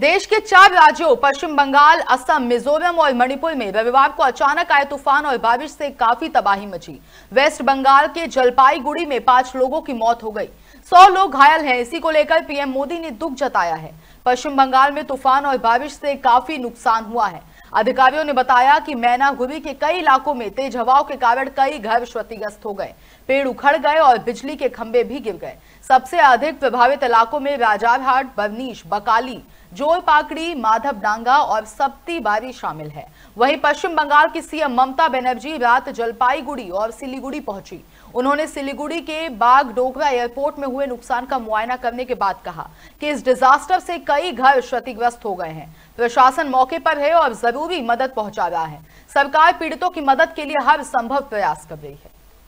देश के चार राज्यों पश्चिम बंगाल असम मिजोरम और मणिपुर में रविवार को अचानक आए तूफान और बारिश से काफी तबाही मची वेस्ट बंगाल के जलपाईगुड़ी में पांच लोगों की मौत हो गई सौ लोग घायल हैं इसी को लेकर पीएम मोदी ने दुख जताया है पश्चिम बंगाल में तूफान और बारिश से काफी नुकसान हुआ है अधिकारियों ने बताया कि मैना गुरी के कई इलाकों में तेज हवाओं के कारण कई घर क्षतिग्रस्त हो गए पेड़ उखड़ गए और बिजली के खंभे भी गिर गए सबसे अधिक प्रभावित इलाकों में राजाघाट बवनीश बकाली जोर पाकड़ी माधव डांगा और सप्ती बारी शामिल है वहीं पश्चिम बंगाल की सीएम ममता बनर्जी रात जलपाईगुड़ी और सिलीगुड़ी पहुंची उन्होंने सिलीगुड़ी के बाग डोगरा एयरपोर्ट में हुए नुकसान का मुआयना करने के बाद कहा कि इस डिजास्टर से कई घर क्षतिग्रस्त हो गए हैं प्रशासन मौके पर है और जरूरी मदद पहुंचा रहा है सरकार पीड़ितों की मदद के लिए हर संभव प्रयास कर रही है